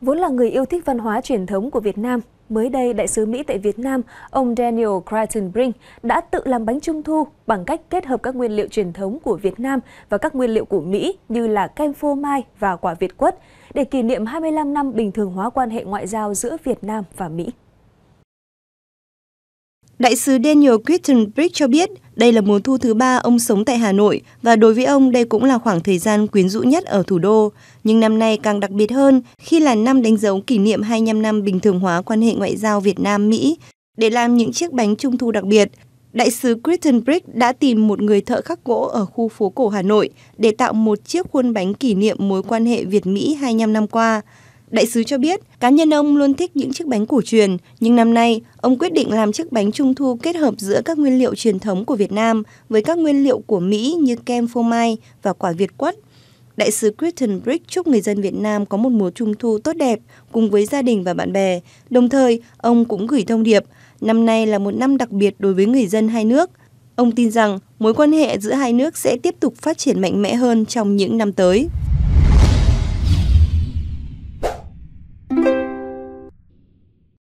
Vốn là người yêu thích văn hóa truyền thống của Việt Nam, mới đây đại sứ Mỹ tại Việt Nam, ông Daniel Crichton Brink đã tự làm bánh trung thu bằng cách kết hợp các nguyên liệu truyền thống của Việt Nam và các nguyên liệu của Mỹ như là kem phô mai và quả Việt quất để kỷ niệm 25 năm bình thường hóa quan hệ ngoại giao giữa Việt Nam và Mỹ. Đại sứ Daniel Quittenbrick cho biết đây là mùa thu thứ ba ông sống tại Hà Nội và đối với ông đây cũng là khoảng thời gian quyến rũ nhất ở thủ đô. Nhưng năm nay càng đặc biệt hơn khi là năm đánh dấu kỷ niệm 25 năm bình thường hóa quan hệ ngoại giao Việt Nam-Mỹ. Để làm những chiếc bánh trung thu đặc biệt, đại sứ Kristen Quittenbrick đã tìm một người thợ khắc gỗ ở khu phố cổ Hà Nội để tạo một chiếc khuôn bánh kỷ niệm mối quan hệ Việt-Mỹ 25 năm qua. Đại sứ cho biết, cá nhân ông luôn thích những chiếc bánh cổ truyền, nhưng năm nay, ông quyết định làm chiếc bánh trung thu kết hợp giữa các nguyên liệu truyền thống của Việt Nam với các nguyên liệu của Mỹ như kem phô mai và quả Việt quất. Đại sứ Kristen Brick chúc người dân Việt Nam có một mùa trung thu tốt đẹp cùng với gia đình và bạn bè. Đồng thời, ông cũng gửi thông điệp, năm nay là một năm đặc biệt đối với người dân hai nước. Ông tin rằng mối quan hệ giữa hai nước sẽ tiếp tục phát triển mạnh mẽ hơn trong những năm tới.